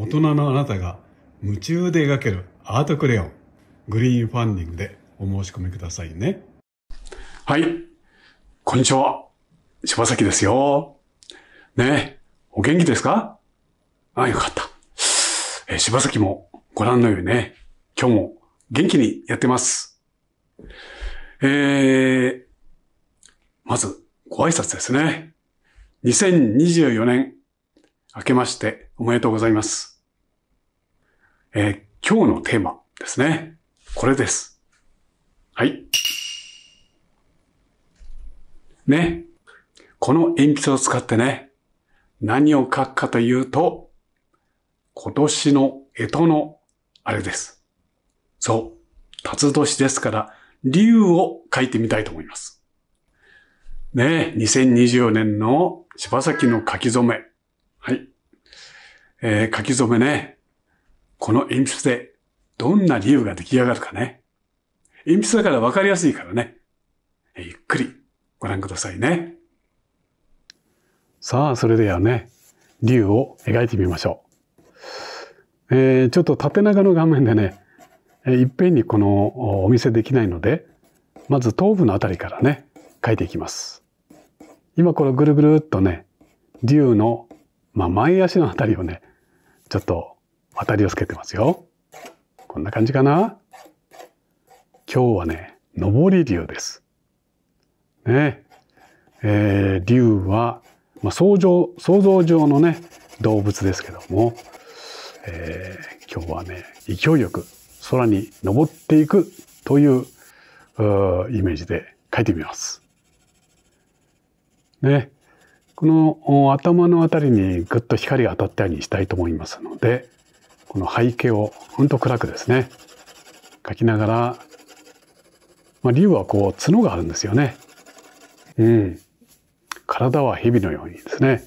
大人のあなたが夢中で描けるアートクレヨン、グリーンファンディングでお申し込みくださいね。はい。こんにちは。柴崎ですよ。ねえ、お元気ですかあ、よかった。え柴崎もご覧のようにね、今日も元気にやってます。えー、まず、ご挨拶ですね。2024年明けましておめでとうございます。えー、今日のテーマですね。これです。はい。ね。この鉛筆を使ってね、何を書くかというと、今年の干支のあれです。そう。辰年ですから、竜を書いてみたいと思います。ねえ、2024年の柴崎の書き初め。はい。えー、書き初めね。この鉛筆でどんな理由が出来上がるかね。鉛筆だから分かりやすいからね。えゆっくりご覧くださいね。さあ、それではね、竜を描いてみましょう。えー、ちょっと縦長の画面でね、えいっぺんにこのお見せできないので、まず頭部のあたりからね、描いていきます。今これぐるぐるっとね、竜のまあ、前足のあたりをね、ちょっと当たりをつけてますよ。こんな感じかな今日はね、上り竜です。ね。えー、竜は、まあ、想像、想像上のね、動物ですけども、えー、今日はね、勢いよく空に登っていくというイメージで書いてみます。ね。この頭のあたりにぐっと光が当たったようにしたいと思いますので、この背景をほんと暗くですね、描きながら、まあ、竜はこう角があるんですよね。うん。体は蛇のようにですね、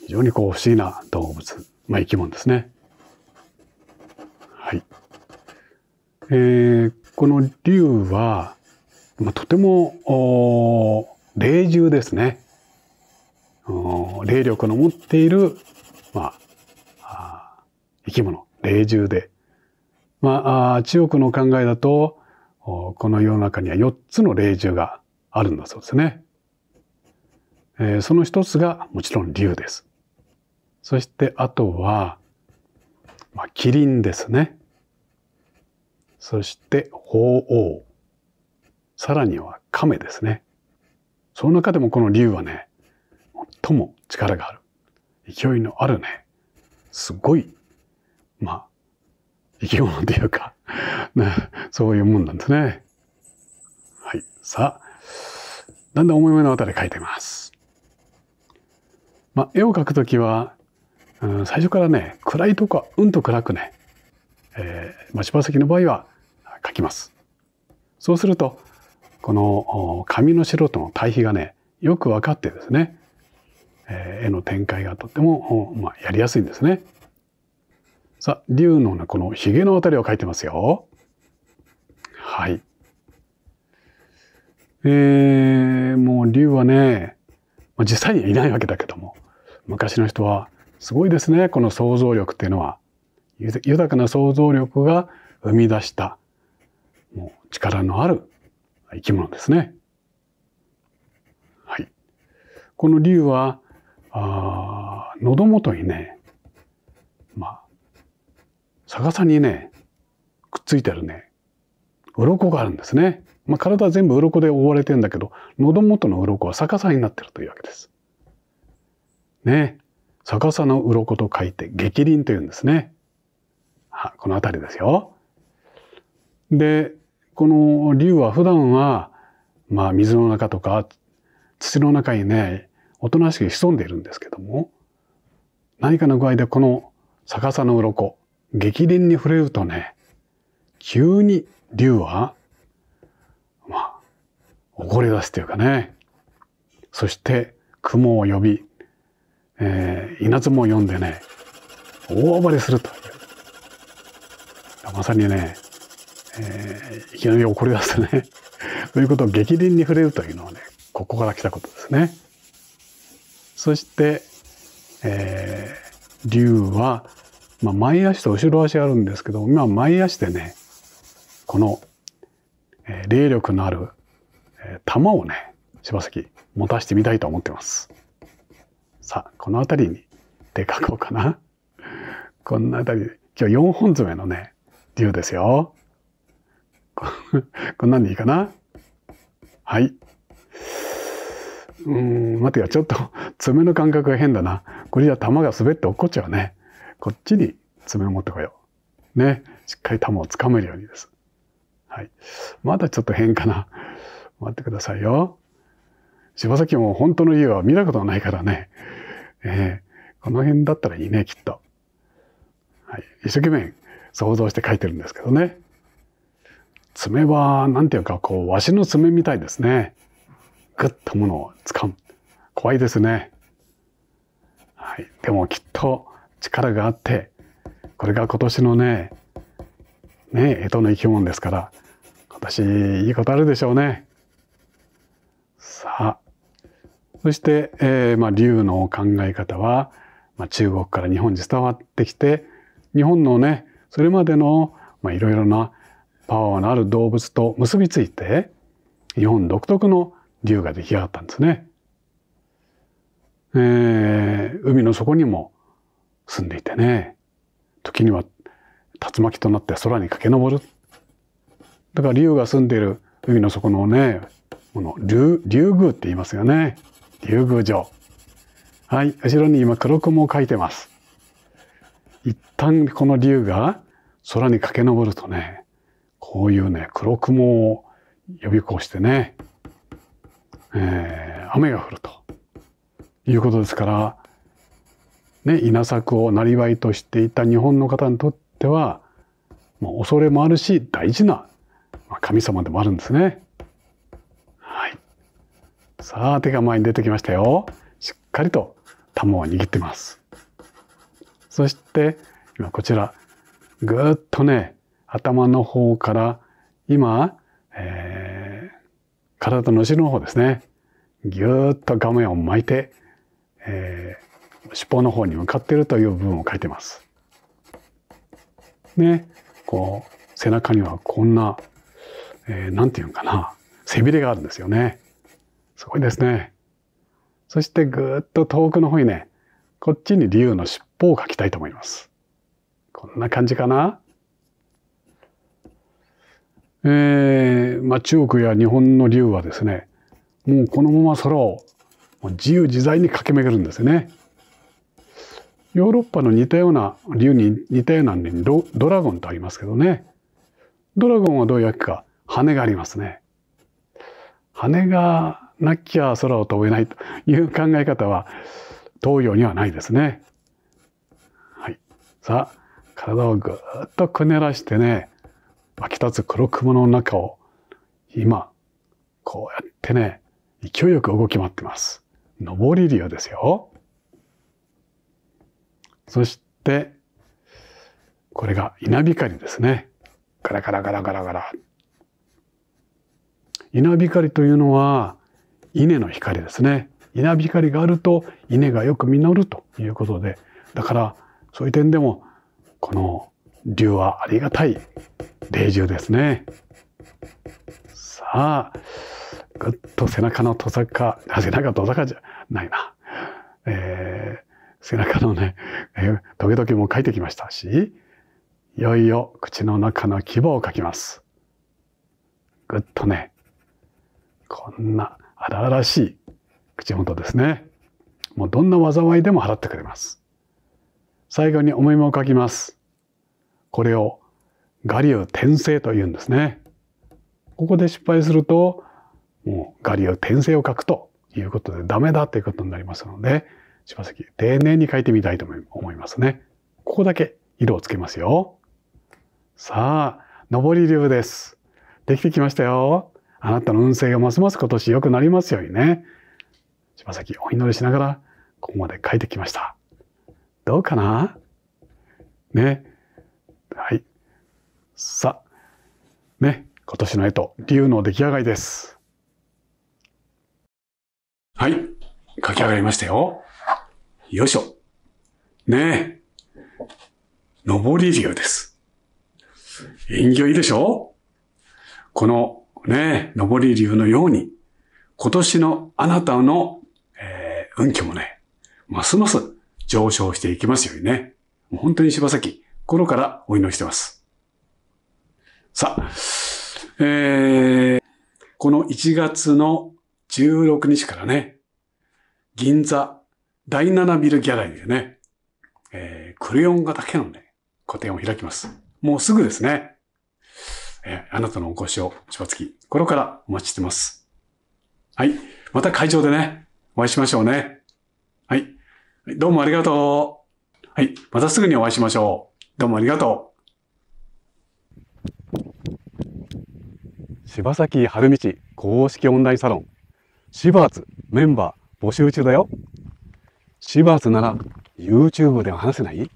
非常にこう不思議な動物、まあ、生き物ですね。はい。えー、この竜は、まあ、とても、霊獣ですね。霊力の持っている、まあ、あ生き物、霊獣で、まあ、中国の考えだと、この世の中には4つの霊獣があるんだそうですね。えー、その一つがもちろん竜です。そしてあとは、まあ、キリンですね。そして鳳凰。さらには亀ですね。その中でもこの竜はね、とも力がある。勢いのあるね、すごい、まあ、生き物というか そういうもんなんですね。はい。さあ、だんだん思い目のあたり書いてます。まあ、絵を描くときは、うん、最初からね、暗いとこはうんと暗くね、えー、まあ、柴崎の場合は描きます。そうすると、この紙の素人の対比がね、よく分かってですね、え絵の展開がとっても、まあ、やりやすいんですね。さあ、竜のね、このヒゲのあたりを描いてますよ。はい。えー、もう竜はね、まあ、実際にはいないわけだけども、昔の人はすごいですね、この想像力っていうのは。豊かな想像力が生み出した、もう力のある生き物ですね。はい。この竜はあ喉元にね、まあ、逆さにね、くっついてるね、鱗があるんですね。まあ、体は全部鱗で覆われてんだけど、喉元の鱗は逆さになってるというわけです。ね。逆さの鱗と書いて、逆鱗というんですね。はこの辺りですよ。で、この竜は普段は、まあ、水の中とか土の中にね、おとなしく潜んでいるんですけども何かの具合でこの逆さの鱗激鱗に触れるとね急に竜はまあ怒り出すというかねそして雲を呼び、えー、稲妻を呼んでね大暴れするというまさにね、えー、いきなり怒り出すねということを激鱗に触れるというのはねここから来たことですね。そして、えー、竜は、まあ、前足と後ろ足があるんですけど、今前足でね、この、えー、霊力のある、えー、玉をね、柴崎持たしてみたいと思ってます。さあ、この辺りにでかこうかな。こんなあたり今日4本詰めのね、竜ですよ。こ んなんでいいかなはい。うん、待てよ、ちょっと爪の感覚が変だな。これじゃ玉が滑って落っこっちゃうね。こっちに爪を持ってこよう。ね。しっかり玉をつかめるようにです。はい。まだちょっと変かな。待ってくださいよ。柴崎も本当の家は見たことないからね。えー、この辺だったらいいね、きっと。はい。一生懸命想像して書いてるんですけどね。爪は、なんていうか、こう、わしの爪みたいですね。グッとものを掴む。怖いですね。はい。でもきっと力があって、これが今年のね、ね、江戸の生き物ですから、今年いいことあるでしょうね。さあ。そして、えー、まあ、竜の考え方は、まあ、中国から日本に伝わってきて、日本のね、それまでの、まあ、いろいろなパワーのある動物と結びついて、日本独特の竜が出来上がったんですね。えー、海の底にも住んでいてね時には竜巻となって空に駆け上るだから竜が住んでいる海の底のねこの竜竜宮って言いますよね竜宮城はい後ろに今黒雲を描いてます一旦この竜が空に駆け上るとねこういうね黒雲を呼び越してねえー、雨が降るということですから、ね、稲作を生りとしていた日本の方にとってはもう恐れもあるし大事な神様でもあるんですね。はい、さあ手が前に出てきましたよ。しっかりと玉を握ってます。そして今こちらぐっとね頭の方から今、えー体の後ろの方ですね。ぎゅーっと画面を巻いて、えー、尻尾の方に向かっているという部分を書いてます。ね、こう、背中にはこんな、えー、なんていうのかな、背びれがあるんですよね。すごいですね。そしてぐっと遠くの方にね、こっちに竜の尻尾を描きたいと思います。こんな感じかな。えーまあ、中国や日本の竜はですねもうこのまま空を自由自在に駆け巡るんですよね。ヨーロッパの似たような竜に似たようなにドラゴンとありますけどねドラゴンはどういうわけか羽がありますね。羽がなきゃ空を飛べないという考え方は東洋にはないですね。はい、さあ体をぐっとくねらしてね湧き立つ黒雲の中を今、こうやってね、勢いよく動き回ってます。上り竜ですよ。そして、これが稲光ですね。ガラガラガラガラガラ。稲光というのは、稲の光ですね。稲光があると稲がよく実るということで、だからそういう点でも、この竜はありがたい霊獣ですね。さあ、ぐっと背中のとさか、背中とさかじゃないな。えー、背中のね、えー、トゲトゲも書いてきましたし、いよいよ口の中の規模を書きます。ぐっとね、こんな荒々しい口元ですね。もうどんな災いでも払ってくれます。最後に思いも書きます。これを我流転生と言うんですね。ここで失敗すると、もうガリを転生を書くということでダメだということになりますので、柴崎、丁寧に書いてみたいと思いますね。ここだけ色をつけますよ。さあ、上り流です。できてきましたよ。あなたの運勢がますます今年良くなりますようにね。柴崎、お祈りしながら、ここまで書いてきました。どうかなね。はい。さあ、ね。今年の絵と竜の出来上がりです。はい。書き上がりましたよ。よいしょ。ねえ。登り竜です。縁起いいでしょこのね、上り竜のように、今年のあなたの、えー、運気もね、ますます上昇していきますようにね。もう本当に柴崎、心からお祈りしてます。さあ、えー、この1月の16日からね、銀座第7ビルギャラリーでね、えー、クレヨンガだけのね、個展を開きます。もうすぐですね。えー、あなたのお越しを、しばつき、心からお待ちしてます。はい。また会場でね、お会いしましょうね。はい。どうもありがとう。はい。またすぐにお会いしましょう。どうもありがとう。柴崎春道公式オンラインサロン、シバーツメンバー募集中だよ。シバーツなら YouTube では話せない、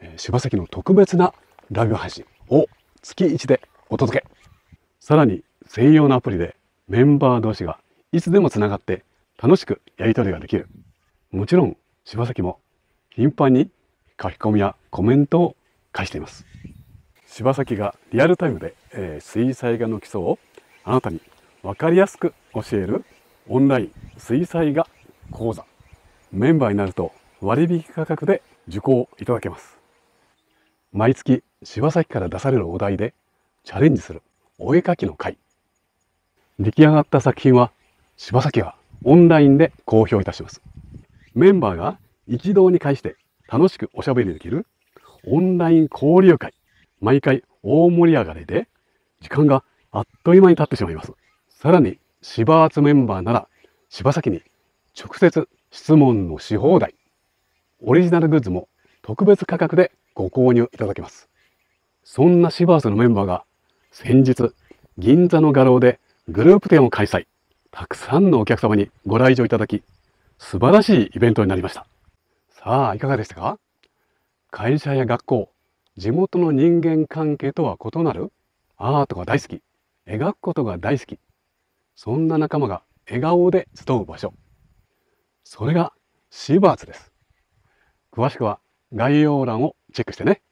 えー、柴崎の特別なラグブ配信を月1でお届け。さらに専用のアプリでメンバー同士がいつでもつながって楽しくやり取りができる。もちろん柴崎も頻繁に書き込みやコメントを返しています柴崎がリアルタイムで、えー、水彩画の基礎をあなたに分かりやすく教えるオンライン水彩画講座メンバーになると割引価格で受講いただけます毎月柴崎から出されるお題でチャレンジするお絵かきの会出来上がった作品は柴崎がオンラインで公表いたしますメンバーが一堂に会して楽しくおしゃべりできるオンライン交流会毎回大盛り上がりで時間があっという間に経ってしまいます。さらに、芝厚メンバーなら、芝先に直接質問のし放題。オリジナルグッズも特別価格でご購入いただけます。そんな芝バーのメンバーが先日銀座の画廊でグループ展を開催。たくさんのお客様にご来場いただき、素晴らしいイベントになりました。さあ、いかがでしたか会社や学校、地元の人間関係とは異なるアートが大好き。描くことが大好きそんな仲間が笑顔で集う場所それがシバーツです詳しくは概要欄をチェックしてね